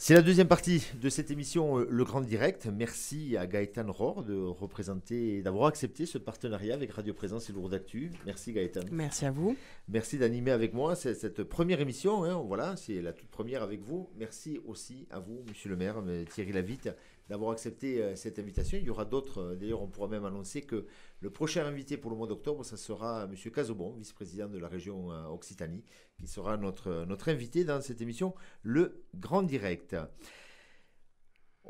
C'est la deuxième partie de cette émission euh, Le Grand Direct. Merci à Gaëtan Rohr de représenter d'avoir accepté ce partenariat avec Radio Présence et Lourdes Actu. Merci Gaëtan. Merci à vous. Merci d'animer avec moi cette, première émission. Hein. voilà, c'est la toute première avec vous. Merci aussi à vous, Monsieur le maire euh, Thierry Lavitte, d'avoir accepté euh, cette invitation. Il y aura d'autres. Euh, d'ailleurs, on pourra même annoncer que le prochain invité pour le mois d'octobre, ça sera M. Cazobon, vice-président de la région euh, Occitanie, qui sera notre, notre invité dans cette émission, le Grand Direct.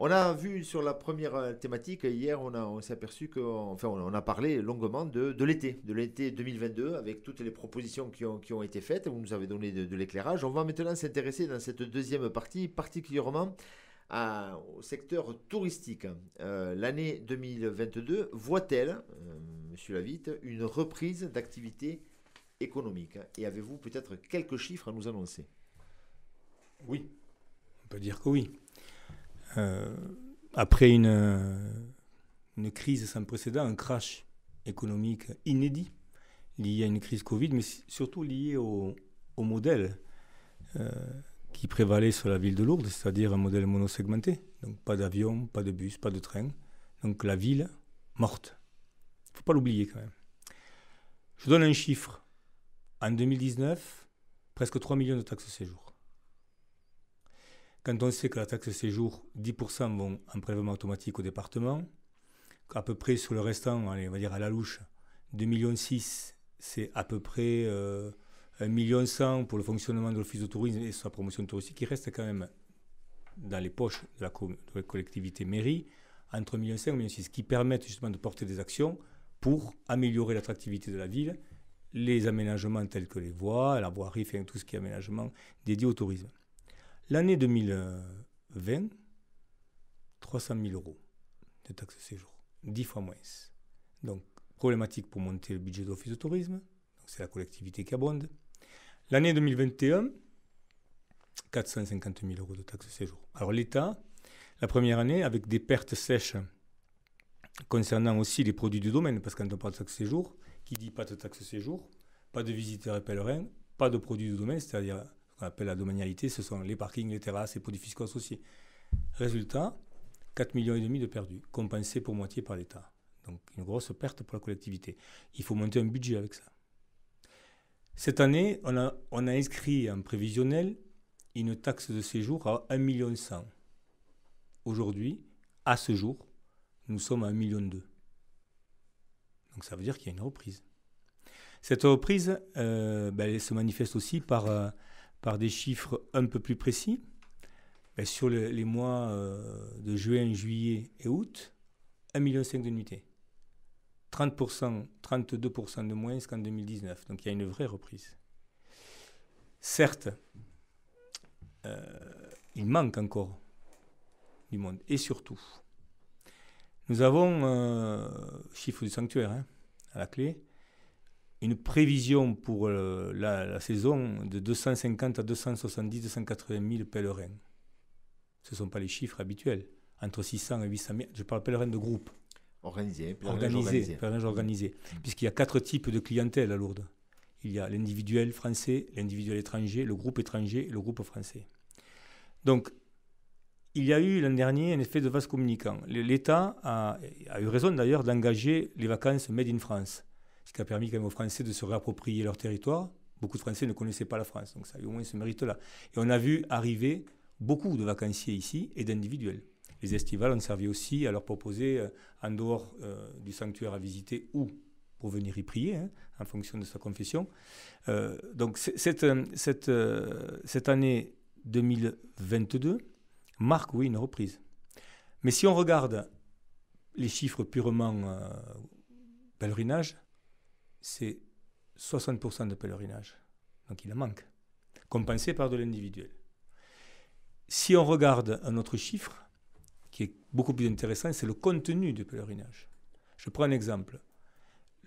On a vu sur la première thématique, hier, on, a, on s'est aperçu que, enfin, on a parlé longuement de, de l'été, de l'été 2022, avec toutes les propositions qui ont, qui ont été faites. Vous nous avez donné de l'éclairage. On va maintenant s'intéresser dans cette deuxième partie, particulièrement au secteur touristique. Euh, l'année 2022 voit-elle, euh, monsieur Lavitte, une reprise d'activité économique Et avez-vous peut-être quelques chiffres à nous annoncer Oui, on peut dire que oui. Euh, après une, une crise sans précédent, un crash économique inédit lié à une crise Covid, mais surtout lié au, au modèle qui prévalait sur la ville de Lourdes, c'est-à-dire un modèle monosegmenté. Donc pas d'avion, pas de bus, pas de train. Donc la ville morte. Il ne faut pas l'oublier quand même. Je donne un chiffre. En 2019, presque 3 millions de taxes séjour. Quand on sait que la taxe séjour, 10% vont en prélèvement automatique au département, à peu près sur le restant, on va dire à la louche, 2,6 millions, c'est à peu près... Euh, 1,1 million pour le fonctionnement de l'office de tourisme et sa promotion touristique, qui reste quand même dans les poches de la, collectivité mairie, entre 1,5 million et 1,6 million, qui permettent justement de porter des actions pour améliorer l'attractivité de la ville, les aménagements tels que les voies, la voirie, enfin, tout ce qui est aménagement dédié au tourisme. L'année 2020, 300 000 euros de taxes de séjour, 10 fois moins. Donc, problématique pour monter le budget de l'office de tourisme, c'est la collectivité qui abonde. L'année 2021, 450 000 euros de taxes séjour. Alors l'État, la première année, avec des pertes sèches concernant aussi les produits du domaine, parce qu'on ne on parle de taxe séjour, qui dit pas de taxe séjour, pas de visiteurs et pèlerins, pas de produits du domaine, c'est-à-dire ce qu'on appelle la domanialité, ce sont les parkings, les terrasses, les produits fiscaux associés. Résultat, 4,5 millions et demi de perdus, compensés pour moitié par l'État. Donc une grosse perte pour la collectivité. Il faut monter un budget avec ça. Cette année, on a, inscrit en prévisionnel une taxe de séjour à 1,1 million. Aujourd'hui, à ce jour, nous sommes à 1,2 million. Donc ça veut dire qu'il y a une reprise. Cette reprise euh, ben, se manifeste aussi euh, par, des chiffres un peu plus précis. Ben, sur les mois euh, de juin, juillet et août, 1,5 million de nuitées. 30%, 32% de moins qu'en 2019. Donc il y a une vraie reprise. Certes, euh, il manque encore du monde. Et surtout, nous avons, euh, chiffre du sanctuaire hein, à la clé, une prévision pour euh, la, la, saison de 250 à 270, 280 000 pèlerins. Ce ne sont pas les chiffres habituels. Entre 600 et 800 000, je parle pèlerins de groupe, Organisé, organisé, organisé. Mm. Mm. Puisqu'il y a quatre types de clientèle à Lourdes. Il y a l'individuel français, l'individuel étranger, le groupe étranger et le groupe français. Donc, il y a eu l'an dernier un effet de vase communicant. L'État a, a, eu raison d'ailleurs d'engager les vacances Made in France, ce qui a permis quand même aux Français de se réapproprier leur territoire. Beaucoup de Français ne connaissaient pas la France, donc ça a eu au moins ce mérite-là. Et on a vu arriver beaucoup de vacanciers ici et d'individuels les estivales ont servi aussi à leur proposer, euh, en dehors euh, du sanctuaire à visiter ou pour venir y prier, hein, en fonction de sa confession. Euh, donc cette, cette, cette année 2022 marque, oui, une reprise. Mais si on regarde les chiffres purement pèlerinage, c'est 60% de pèlerinage. Donc il en manque, compensé par de l'individuel. Si on regarde un autre chiffre, beaucoup plus intéressant, c'est le contenu du pèlerinage. Je prends un exemple.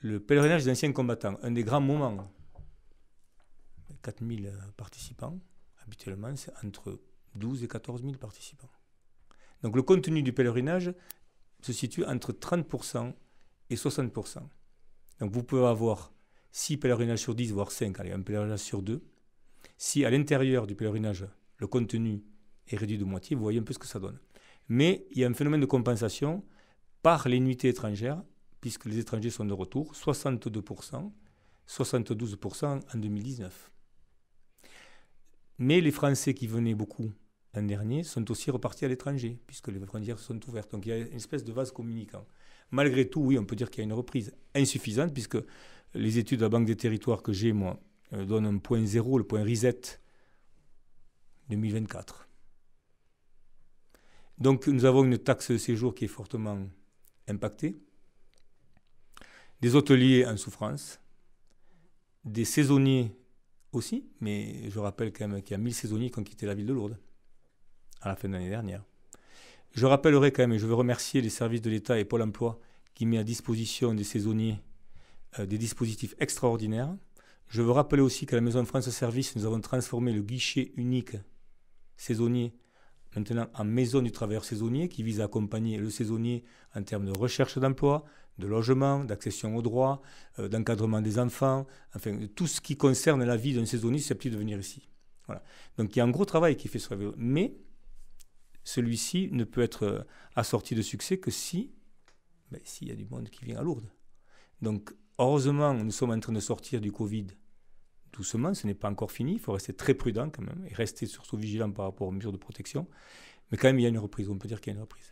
Le pèlerinage des anciens combattants, un des grands moments, 4000 participants, habituellement c'est entre 12 et 14 000 participants. Donc le contenu du pèlerinage se situe entre 30% et 60%. Donc vous pouvez avoir 6 pèlerinages sur 10, voire 5, allez, un pèlerinage sur 2. Si à l'intérieur du pèlerinage, le contenu est réduit de moitié, vous voyez un peu ce que ça donne. Mais il y a un phénomène de compensation par les nuitées étrangères, puisque les étrangers sont de retour, 62%, 72% en 2019. Mais les Français qui venaient beaucoup l'an dernier sont aussi repartis à l'étranger, puisque les frontières sont ouvertes. Donc il y a une espèce de vase communicant. Malgré tout, oui, on peut dire qu'il y a une reprise insuffisante, puisque les études de la Banque des territoires que j'ai, moi, euh, donnent un point zéro, le point reset 2024. Donc nous avons une taxe de séjour qui est fortement impactée, des hôteliers en souffrance, des saisonniers aussi, mais je rappelle quand même qu'il y a 1000 saisonniers qui ont quitté la ville de Lourdes à la fin de l'année dernière. Je rappellerai quand même, et je veux remercier les services de l'État et Pôle emploi qui met à disposition des saisonniers euh, des dispositifs extraordinaires. Je veux rappeler aussi qu'à la Maison France Service, nous avons transformé le guichet unique saisonnier maintenant en maison du travailleur saisonnier qui vise à accompagner le saisonnier en termes de recherche d'emploi, de logement, d'accession aux droits, euh, d'encadrement des enfants, enfin tout ce qui concerne la vie d'un saisonnier susceptible de venir ici. Voilà. Donc il y a un gros travail qui est fait sur la Mais celui-ci ne peut être euh, assorti de succès que si ben, s'il y a du monde qui vient à Lourdes. Donc heureusement, nous sommes en train de sortir du Covid doucement. ce n'est pas encore fini, il faut rester très prudent quand même et rester surtout vigilant par rapport aux mesures de protection. Mais quand même, il y a une reprise, on peut dire qu'il y a une reprise.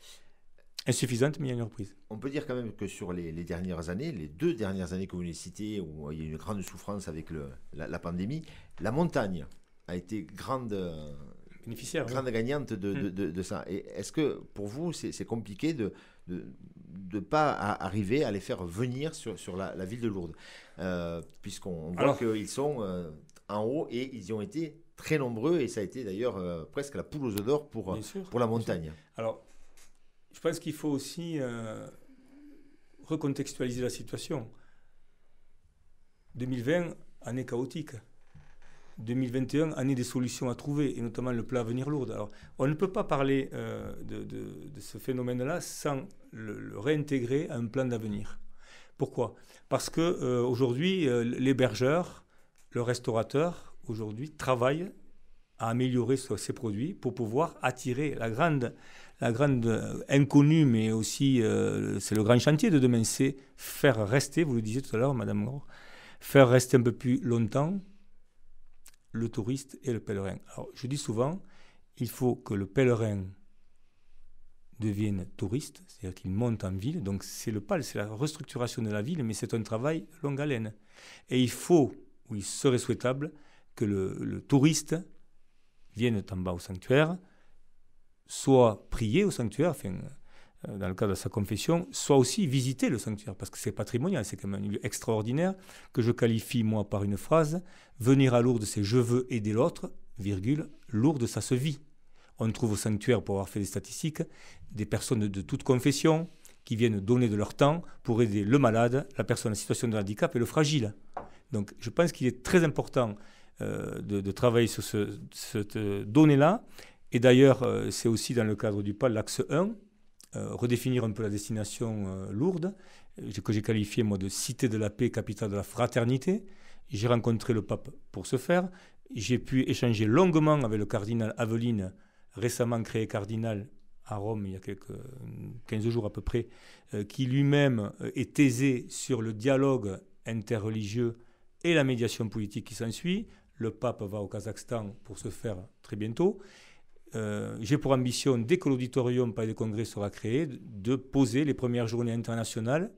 Insuffisante, mais il y a une reprise. On peut dire quand même que sur les, dernières années, les deux dernières années que vous avez citées, où il y a eu une grande souffrance avec la, pandémie, la montagne a été grande, Bénéficiaire, grande gagnante de, mm. ça. est-ce que pour vous, c'est compliqué de, de pas arriver à les faire venir sur, la, ville de Lourdes, euh, puisqu'on voit qu'ils sont euh, en haut et ils y ont été très nombreux et ça a été d'ailleurs euh, presque la poule aux œufs d'or pour, pour la montagne. Alors, je pense qu'il faut aussi recontextualiser la situation. 2020, année chaotique. 2021, année des solutions à trouver, et notamment le plat à venir Lourdes. Alors, on ne peut pas parler de ce phénomène-là sans le, réintégrer à un plan d'avenir. Pourquoi Parce que euh, aujourd'hui, euh, l'hébergeur, le restaurateur, aujourd'hui, travaille à améliorer ses produits pour pouvoir attirer la grande, la grande euh, inconnue, mais aussi c'est le grand chantier de demain, c'est faire rester, vous le disiez tout à l'heure, Madame Gros, faire rester un peu plus longtemps le touriste et le pèlerin. Alors, je dis souvent, il faut que le pèlerin deviennent touristes, c'est-à-dire qu'ils montent en ville. Donc c'est le PAL, c'est la restructuration de la ville, mais c'est un travail longue haleine. Et il faut, ou il serait souhaitable, que le, touriste vienne en bas au sanctuaire, soit prier au sanctuaire, enfin, euh, dans le cadre de sa confession, soit aussi visiter le sanctuaire, parce que c'est patrimonial, c'est quand même un lieu extraordinaire, que je qualifie, moi, par une phrase, venir à Lourdes, c'est je veux aider l'autre, virgule, Lourdes, ça se vit. On trouve au sanctuaire, pour avoir fait des statistiques, des personnes de, toute confession qui viennent donner de leur temps pour aider le malade, la personne en situation de handicap et le fragile. Donc je pense qu'il est très important euh, de, travailler sur cette euh, donnée-là. Et d'ailleurs, euh, c'est aussi dans le cadre du PAL, l'axe 1, redéfinir un peu la destination lourde, que j'ai qualifié moi de cité de la paix, capitale de la fraternité. J'ai rencontré le pape pour ce faire. J'ai pu échanger longuement avec le cardinal Aveline récemment créé cardinal à Rome il y a quelques 15 jours à peu près, euh, qui lui-même euh, est aisé sur le dialogue interreligieux et la médiation politique qui s'ensuit. Le pape va au Kazakhstan pour se faire très bientôt. Euh, j'ai pour ambition, dès que l'auditorium par les Congrès sera créé, de poser les premières journées internationales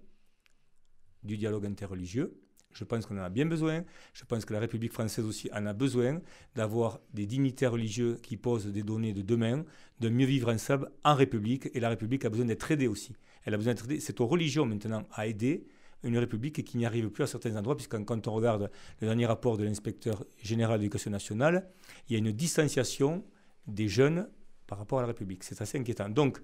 du dialogue interreligieux je pense qu'on en a bien besoin. Je pense que la République française aussi en a besoin d'avoir des dignitaires religieux qui posent des données de demain, de mieux vivre ensemble en République. Et la République a besoin d'être aidée aussi. Elle a besoin d'être aidée. C'est aux religions maintenant à aider une République qui n'y arrive plus à certains endroits, puisque quand on regarde le dernier rapport de l'inspecteur général de l'éducation nationale, il y a une distanciation des jeunes par rapport à la République. C'est assez inquiétant. Donc,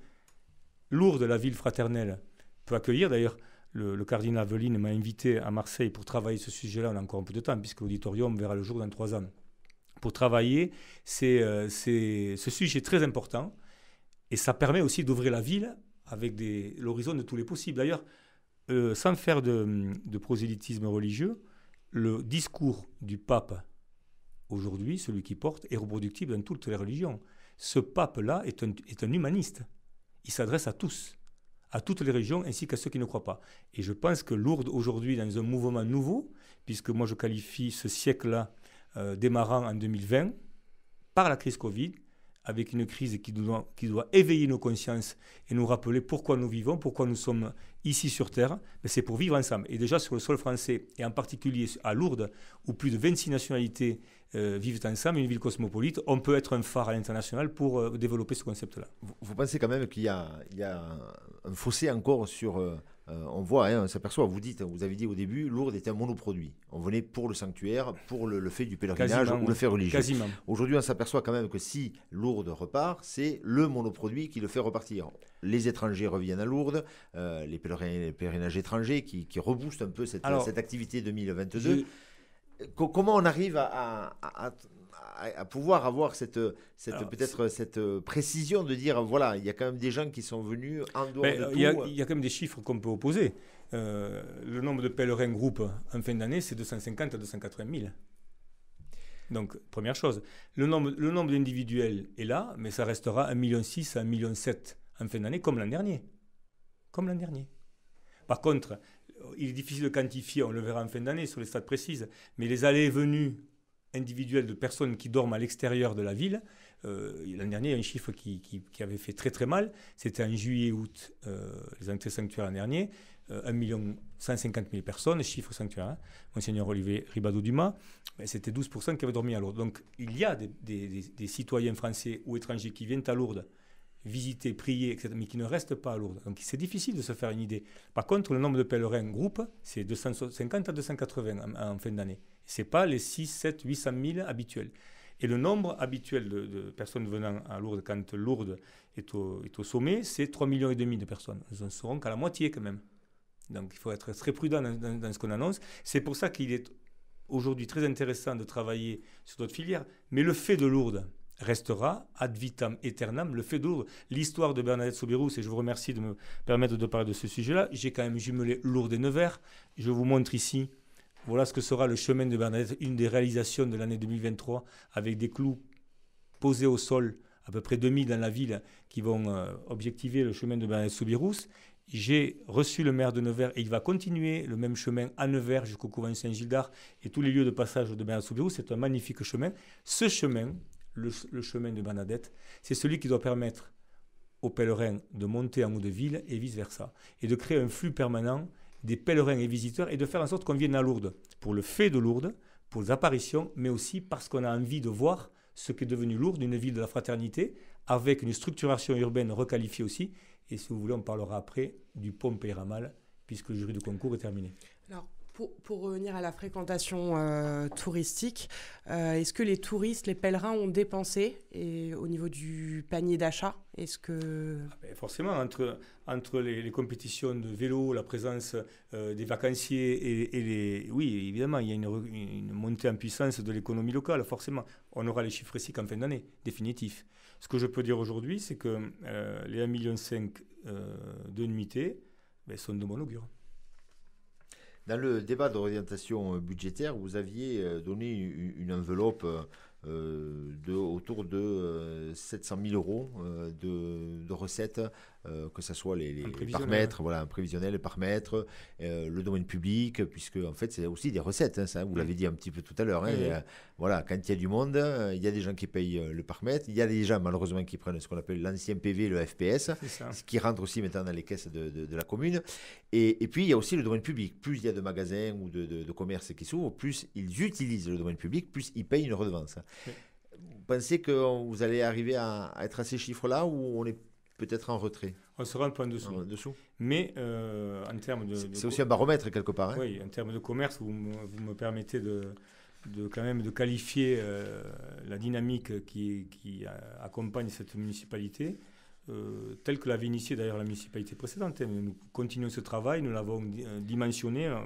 de la ville fraternelle, peut accueillir. D'ailleurs, le, cardinal Aveline m'a invité à Marseille pour travailler ce sujet-là. On a encore un peu de temps, puisque l'auditorium verra le jour dans trois ans. Pour travailler, c'est, euh, ce sujet est très important. Et ça permet aussi d'ouvrir la ville avec l'horizon de tous les possibles. D'ailleurs, euh, sans faire de, prosélytisme religieux, le discours du pape aujourd'hui, celui qui porte, est reproductible dans toutes les religions. Ce pape-là est un humaniste. Il s'adresse à tous à toutes les régions ainsi qu'à ceux qui ne croient pas. Et je pense que Lourdes, aujourd'hui, dans un mouvement nouveau, puisque moi je qualifie ce siècle-là euh, démarrant en 2020 par la crise Covid, avec une crise qui doit, qui doit éveiller nos consciences et nous rappeler pourquoi nous vivons, pourquoi nous sommes ici sur Terre, mais c'est pour vivre ensemble. Et déjà sur le sol français, et en particulier à Lourdes, où plus de 26 nationalités euh, vivent ensemble, une ville cosmopolite, on peut être un phare à l'international pour euh, développer ce concept-là. Vous, pensez quand même qu'il y, a, un fossé encore sur... Euh, euh, on voit, hein, on s'aperçoit, vous dites, vous avez dit au début, Lourdes était un monoproduit. On venait pour le sanctuaire, pour le, fait du pèlerinage ou le fait religieux. Aujourd'hui, on s'aperçoit quand même que si Lourdes repart, c'est le monoproduit qui le fait repartir. Les étrangers reviennent à Lourdes, euh, les, pèlerinages étrangers qui, qui reboostent un peu cette, activité 2022. Euh, comment on arrive à à, pouvoir avoir cette, peut-être cette précision de dire voilà, il y a quand même des gens qui sont venus en dehors de euh, tout. Il y, a, euh. y, a, quand même des chiffres qu'on peut opposer. Euh, le nombre de pèlerins groupes en fin d'année, c'est 250 à 280 000. Donc, première chose, le nombre, le nombre d'individuels est là, mais ça restera 1,6 million à 1,7 million en fin d'année, comme l'an dernier. Comme l'an dernier. Par contre, il est difficile de quantifier, on le verra en fin d'année sur les stades précises, mais les allées et venues individuels de personnes qui dorment à l'extérieur de la ville. Euh, l'an dernier, il y a un chiffre qui, avait fait très très mal. C'était en juillet-août, euh, les entrées sanctuaires l'an dernier. Euh, 1 million 150 000 personnes, chiffre sanctuaire. Hein. Monseigneur Olivier Ribado-Dumas, ben, c'était 12% qui avaient dormi à Lourdes. Donc il y a des, citoyens français ou étrangers qui viennent à Lourdes visiter, prier, etc., mais qui ne restent pas à Lourdes. Donc c'est difficile de se faire une idée. Par contre, le nombre de pèlerins groupe, c'est 250 à 280 en fin d'année. Ce n'est pas les 6, 7, 800 000 habituels. Et le nombre habituel de, personnes venant à Lourdes, quand Lourdes est au, est au sommet, c'est 3,5 millions et demi de personnes. Nous en serons qu'à la moitié quand même. Donc il faut être très prudent dans, dans ce qu'on annonce. C'est pour ça qu'il est aujourd'hui très intéressant de travailler sur d'autres filières. Mais le fait de Lourdes restera ad vitam aeternam le fait de Lourdes. L'histoire de Bernadette Soubirous, et je vous remercie de me permettre de parler de ce sujet-là, j'ai quand même jumelé Lourdes et Nevers. Je vous montre ici voilà ce que sera le chemin de Bernadette, une des réalisations de l'année 2023, avec des clous posés au sol, à peu près 2000 dans la ville, qui vont euh, objectiver le chemin de Bernadette Soubirous. J'ai reçu le maire de Nevers et il va continuer le même chemin à Nevers jusqu'au couvent Saint-Gildard et tous les lieux de passage de Bernadette Soubirous. C'est un magnifique chemin. Ce chemin, le, le chemin de Bernadette, c'est celui qui doit permettre aux pèlerins de monter en haut de ville et vice-versa, et de créer un flux permanent des pèlerins et visiteurs et de faire en sorte qu'on vienne à Lourdes pour le fait de Lourdes, pour les apparitions, mais aussi parce qu'on a envie de voir ce qu'est devenu Lourdes, une ville de la fraternité, avec une structuration urbaine requalifiée aussi. Et si vous voulez, on parlera après du pont Péramal, puisque le jury du concours est terminé. Pour, revenir à la fréquentation euh, touristique, euh, est-ce que les touristes, les pèlerins ont dépensé et, au niveau du panier d'achat Est-ce que ah ben, forcément entre, entre les, compétitions de vélo, la présence euh, des vacanciers et, les oui évidemment il y a une, montée en puissance de l'économie locale forcément. On aura les chiffres ici qu'en fin d'année définitif. Ce que je peux dire aujourd'hui, c'est que les 1,5 million de nuitées ben, sont de bon augure. Dans le débat d'orientation euh, budgétaire, vous aviez euh, donné une enveloppe euh, euh, de, autour de 700 euh, 000 euros euh, de, recettes, que ce soit les, les voilà, prévisionnel par mètre, le domaine public, puisque en fait c'est aussi des recettes, hein, ça, vous l'avez dit un petit peu tout à l'heure. Hein, voilà, quand il y a du monde, il y a des gens qui payent le paramètre, il y a des gens malheureusement qui prennent ce qu'on appelle l'ancien PV, le FPS, ce qui rentre aussi maintenant dans les caisses de, la commune. Et, puis il y a aussi le domaine public. Plus il y a de magasins ou de, de commerces qui s'ouvrent, plus ils utilisent le domaine public, plus ils payent une redevance. Vous pensez que vous allez arriver à, être à ces chiffres-là ou on est peut-être en retrait On sera en point dessous. En dessous. Mais euh, en termes de. C'est aussi un baromètre quelque part. Hein. Oui, en termes de commerce, vous, me permettez de, quand même de qualifier euh, la dynamique qui accompagne cette municipalité. Euh, tel que l'avait initié d'ailleurs la municipalité précédente. Hein, nous continuons ce travail, nous l'avons euh, dimensionné. Hein.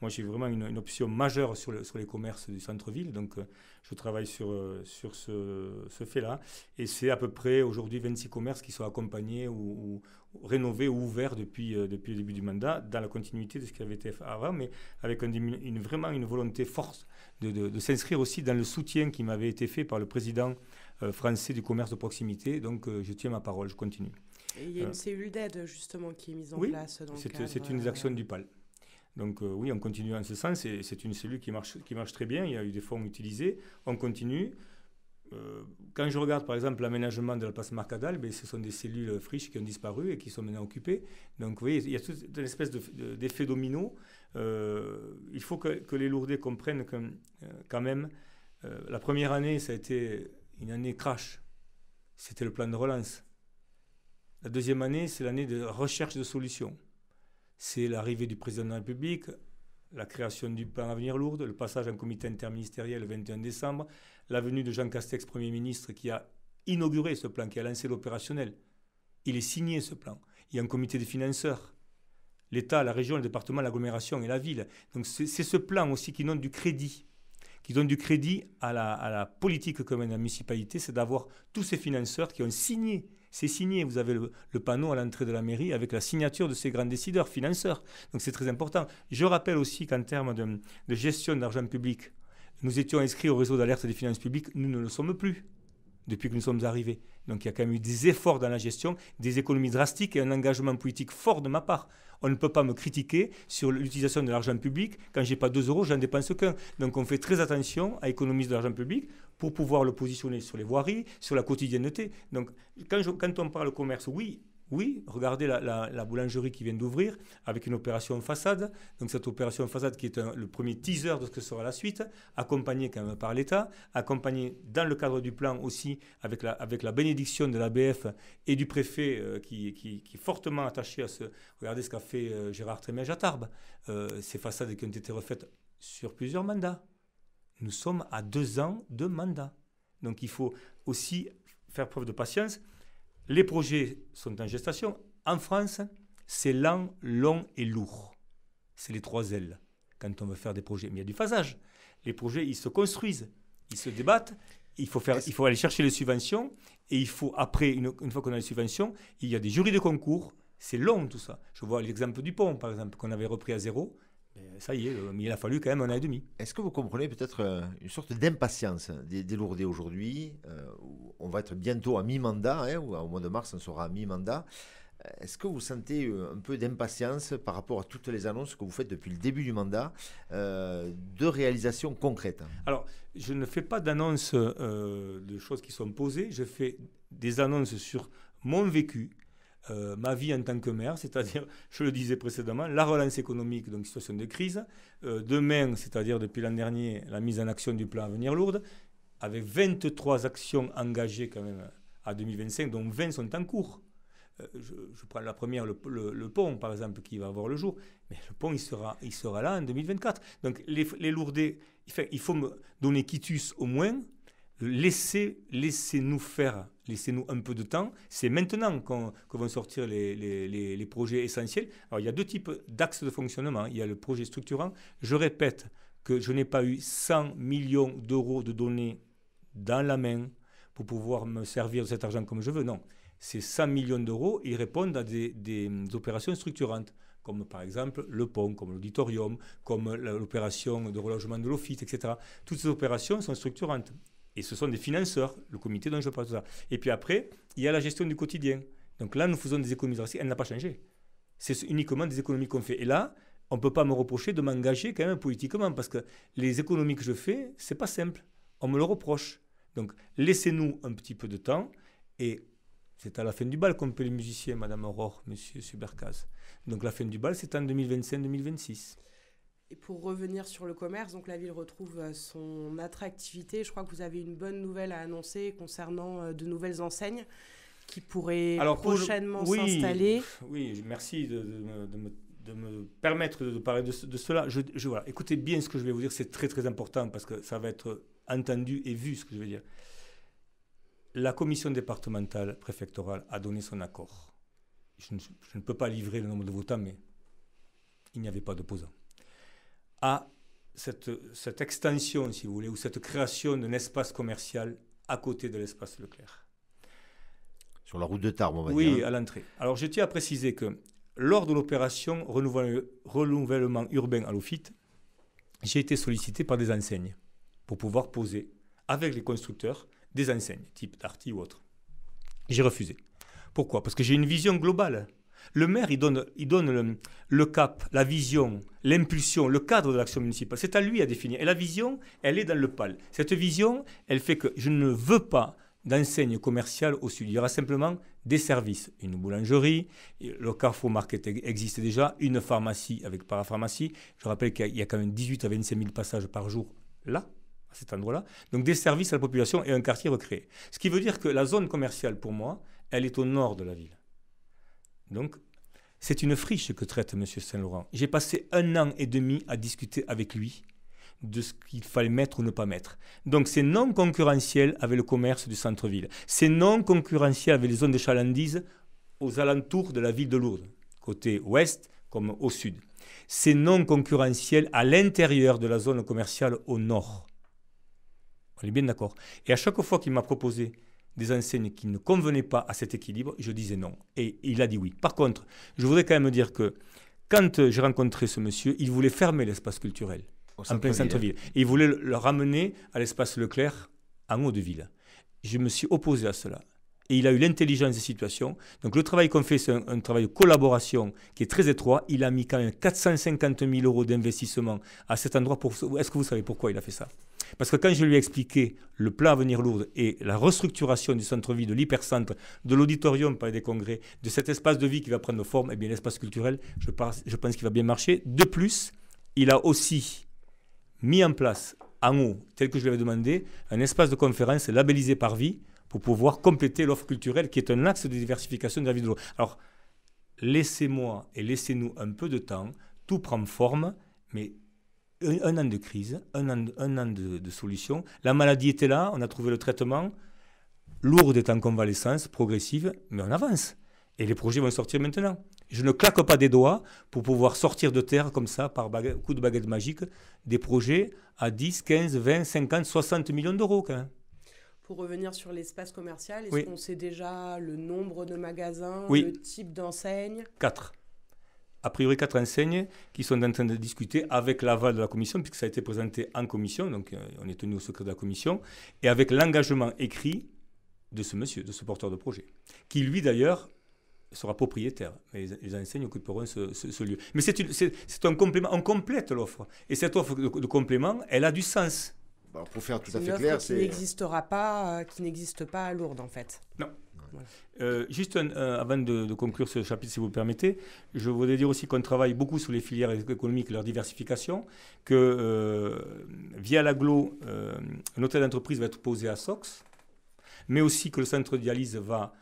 Moi, j'ai vraiment une, option majeure sur, le, sur les commerces du centre-ville, donc euh, je travaille sur, sur ce, fait-là. Et c'est à peu près aujourd'hui 26 commerces qui sont accompagnés ou, rénovés ou ouverts depuis, depuis le début du mandat, dans la continuité de ce qui avait été fait avant, mais avec une, vraiment une volonté forte de, de s'inscrire aussi dans le soutien qui m'avait été fait par le président euh, français du commerce de proximité. Donc, euh, je tiens ma parole, je continue. Et il y a une euh, cellule d'aide, justement, qui est mise en oui, place. C'est une des actions du PAL. Donc oui, on continue en ce sens. C'est une cellule qui marche, qui marche très bien. Il y a eu des fonds utilisés. On continue. quand je regarde par exemple l'aménagement de la place Marcadal, mais ben, ce sont des cellules friches qui ont disparu et qui sont maintenant occupées. Donc vous voyez, il y a toute une espèce d'effet domino. il faut que, que les lourdes comprennent que, quand même, la première année, ça a été une année crash. C'était le plan de relance. La deuxième année, c'est l'année de recherche de solutions. C'est l'arrivée du président de la République, la création du plan Avenir Lourdes, le passage en comité interministériel le 21 décembre, l'avenue de Jean Castex, Premier ministre, qui a inauguré ce plan, qui a lancé l'opérationnel. Il est signé ce plan. Il y a un comité des financeurs. L'État, la région, le département, l'agglomération et la ville. Donc c'est ce plan aussi qui donne du crédit qui donne du crédit à la, politique commune de la municipalité, c'est d'avoir tous ces financeurs qui ont signé. C'est signé, vous avez le, panneau à l'entrée de la mairie avec la signature de ces grands décideurs, financeurs. Donc c'est très important. Je rappelle aussi qu'en termes de, de gestion d'argent public, nous étions inscrits au réseau d'alerte des finances publiques, nous ne le sommes plus depuis que nous sommes arrivés. Donc il y a quand même eu des efforts dans la gestion, des économies drastiques et un engagement politique fort de ma part. On ne peut pas me critiquer sur l'utilisation de l'argent public. Quand j'ai pas 2 euros, j'en dépense qu'un. Donc on fait très attention à économiser de l'argent public pour pouvoir le positionner sur les voiries, sur la quotidienneté. Donc quand, quand on parle commerce, oui, oui, regardez la, boulangerie qui vient d'ouvrir avec une opération façade. Donc cette opération façade qui est le premier teaser de ce que sera la suite, accompagnée quand même par l'État, accompagnée dans le cadre du plan aussi avec la, bénédiction de l'ABF et du préfet euh, qui, est fortement attaché à ce... Regardez ce qu'a fait euh, Gérard Trémège à Tarbes. ces façades qui ont été refaites sur plusieurs mandats. Nous sommes à deux ans de mandat. Donc il faut aussi faire preuve de patience. Les projets sont en gestation. En France, c'est lent, long et lourd. C'est les trois L quand on veut faire des projets. Mais il y a du phasage. Les projets, ils se construisent, ils se débattent. Il faut, aller chercher les subventions. Et il faut, après, une, une fois qu'on a les subventions, il y a des jurys de concours. C'est long tout ça. Je vois l'exemple du pont, par exemple, qu'on avait repris à zéro ça y est, euh, il a fallu quand même un an et demi. Est-ce que vous comprenez peut-être euh, une sorte d'impatience des lourdés aujourd'hui euh, On va être bientôt à mi-mandat, hein, ou au mois de mars, on sera à mi-mandat. Est-ce que vous sentez un peu d'impatience par rapport à toutes les annonces que vous faites depuis le début du mandat de réalisations concrètes Alors, je ne fais pas d'annonces de choses qui sont posées, je fais des annonces sur mon vécu, euh, ma vie en tant que maire, c'est-à-dire, je le disais précédemment, la relance économique, donc situation de crise, euh, demain, c'est-à-dire depuis l'an dernier, la mise en action du plan Avenir lourde, avec 23 actions engagées quand même à 2025, dont 20 sont en cours. Euh, je, prends la première, le, pont, par exemple, qui va avoir le jour. Mais le pont, il sera, il sera là en 2024. Donc, les, les lourdés, il faut me donner quitus au moins. Laissez-nous faire laissez-nous un peu de temps. C'est maintenant que vont sortir les, projets essentiels. Alors, il y a deux types d'axes de fonctionnement. Il y a le projet structurant. Je répète que je n'ai pas eu 100 millions d'euros de données dans la main pour pouvoir me servir de cet argent comme je veux. Non, ces 100 millions d'euros, ils répondent à des, des opérations structurantes comme par exemple le pont, comme l'auditorium, comme l'opération de relogement de l'office, etc. Toutes ces opérations sont structurantes. Et ce sont des financeurs, le comité dont je parle, tout ça. Et puis après, il y a la gestion du quotidien. Donc là, nous faisons des économies aussi. Elle n'a pas changé. C'est uniquement des économies qu'on fait. Et là, on ne peut pas me reprocher de m'engager quand même politiquement, parce que les économies que je fais, c'est pas simple. On me le reproche. Donc laissez-nous un petit peu de temps, et c'est à la fin du bal qu'on peut les musiciens, Madame Aurore, Monsieur Subercase. Donc la fin du bal, c'est en 2025-2026 pour revenir sur le commerce, donc la ville retrouve euh, son attractivité. Je crois que vous avez une bonne nouvelle à annoncer concernant euh, de nouvelles enseignes qui pourraient prochainement s'installer. Oui, merci de, me permettre de parler de, cela. Écoutez bien ce que je vais vous dire, c'est très très important parce que ça va être entendu et vu ce que je veux dire. La commission départementale préfectorale a donné son accord. Je ne, peux pas livrer le nombre de votants, mais il n'y avait pas d'opposants à cette, extension, si vous voulez, ou cette création d'un espace commercial à côté de l'espace Leclerc. Sur la route de Tarbes, on va oui, dire. Oui, à l'entrée. Alors, je tiens à préciser que lors de l'opération renouvellement urbain à l'OFIT, j'ai été sollicité par des enseignes pour pouvoir poser avec les constructeurs des enseignes, type Darty ou autre. J'ai refusé. Pourquoi Parce que j'ai une vision globale le maire, il donne, le, cap, la vision, l'impulsion, le cadre de l'action municipale. C'est à lui à définir. Et la vision, elle est dans le PAL. Cette vision, elle fait que je ne veux pas d'enseigne commerciale au sud. Il y aura simplement des services, une boulangerie, le Carrefour Market existe déjà, une pharmacie avec parapharmacie. Je rappelle qu'il y a quand même 18 à 25 000 passages par jour là, à cet endroit-là. Donc des services à la population et un quartier recréé. Ce qui veut dire que la zone commerciale, pour moi, elle est au nord de la ville. Donc, c'est une friche que traite M. Saint-Laurent. J'ai passé un an et demi à discuter avec lui de ce qu'il fallait mettre ou ne pas mettre. Donc c'est non concurrentiel avec le commerce du centre-ville. C'est non concurrentiel avec les zones de chalandise aux alentours de la ville de Lourdes, côté ouest comme au sud. C'est non concurrentiel à l'intérieur de la zone commerciale au nord. On est bien d'accord. Et à chaque fois qu'il m'a proposé des enseignes qui ne convenaient pas à cet équilibre, je disais non. Et il a dit oui. Par contre, je voudrais quand même dire que quand euh, j'ai rencontré ce monsieur, il voulait fermer l'espace culturel en plein centre-ville. Il voulait le, ramener à l'espace Leclerc en Haut-de-Ville. Je me suis opposé à cela. Et il a eu l'intelligence des situations. Donc le travail qu'on fait, c'est un, travail de collaboration qui est très étroit. Il a mis quand même 450 000 euros d'investissement à cet endroit. Pour... Est-ce que vous savez pourquoi il a fait ça parce que quand je lui ai expliqué le plan à venir lourd et la restructuration du centre-ville, de l'hypercentre, de l'auditorium par des Congrès, de cet espace de vie qui va prendre forme, et eh bien l'espace culturel, je pense, je pense qu'il va bien marcher. De plus, il a aussi mis en place, en haut, tel que je lui avais demandé, un espace de conférence labellisé par vie pour pouvoir compléter l'offre culturelle qui est un axe de diversification de la vie de Alors, laissez-moi et laissez-nous un peu de temps, tout prend forme, mais un an de crise, un an, de, solution. La maladie était là, on a trouvé le traitement. Lourde est en convalescence, progressive, mais on avance. Et les projets vont sortir maintenant. Je ne claque pas des doigts pour pouvoir sortir de terre comme ça, par coup de baguette magique, des projets à 10, 15, 20, 50, 60 millions d'euros quand même. Pour revenir sur l'espace commercial, est-ce qu'on sait déjà le nombre de magasins, le type d'enseigne Quatre a priori quatre enseignes qui sont en train de discuter avec l'aval de la commission, puisque ça a été présenté en commission, donc euh, on est tenu au secret de la commission, et avec l'engagement écrit de ce monsieur, de ce porteur de projet, qui lui d'ailleurs sera propriétaire. Mais les enseignes occuperont ce, lieu. Mais c'est un complément, on complète l'offre. Et cette offre de, complément, elle a du sens. pour faire tout à fait clair, c'est. Qui n'existera pas, euh, qui n'existe pas à Lourdes en fait. Non, euh, juste avant de, conclure ce chapitre, si vous le permettez, je voudrais dire aussi qu'on travaille beaucoup sur les filières économiques et leur diversification, que euh, via l'aglo, euh, notre hôtel d'entreprise va être posé à Sox, mais aussi que le centre dialyse va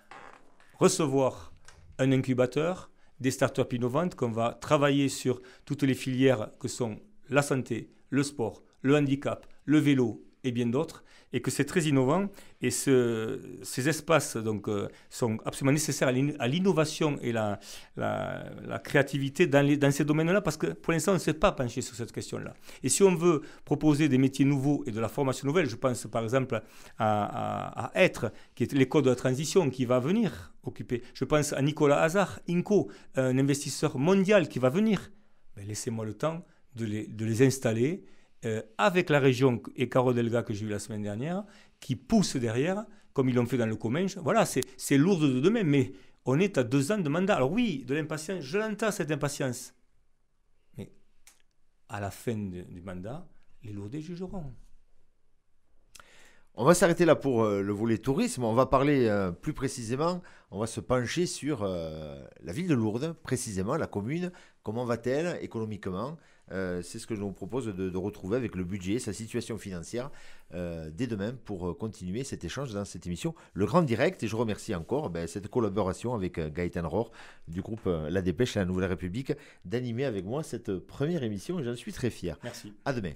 recevoir un incubateur, des startups innovantes, qu'on va travailler sur toutes les filières que sont la santé, le sport, le handicap, le vélo et bien d'autres, et que c'est très innovant. Et ce, ces espaces donc, euh, sont absolument nécessaires à l'innovation et la, la, créativité dans, dans ces domaines-là, parce que pour l'instant, on ne s'est pas penché sur cette question-là. Et si on veut proposer des métiers nouveaux et de la formation nouvelle, je pense par exemple à, à, Être, qui est l'école de la transition qui va venir occuper. Je pense à Nicolas Hazard, INCO, euh, un investisseur mondial qui va venir. Laissez-moi le temps de les, de les installer euh, avec la région et Delga que j'ai eu la semaine dernière, qui pousse derrière, comme ils l'ont fait dans le Comminges. Voilà, c'est lourd de demain, mais on est à deux ans de mandat. Alors oui, de l'impatience, je l'entends cette impatience. Mais à la fin du mandat, les Lourdes jugeront. On va s'arrêter là pour euh, le volet tourisme. On va parler euh, plus précisément, on va se pencher sur la ville de Lourdes, précisément la commune. Comment va-t-elle économiquement euh, c'est ce que je vous propose de, retrouver avec le budget, sa situation financière, euh, dès demain pour euh, continuer cet échange dans cette émission Le Grand Direct. Et je remercie encore ben, cette collaboration avec Gaëtan Rohr du groupe La Dépêche et la Nouvelle République d'animer avec moi cette première émission et j'en suis très fier. Merci. À demain.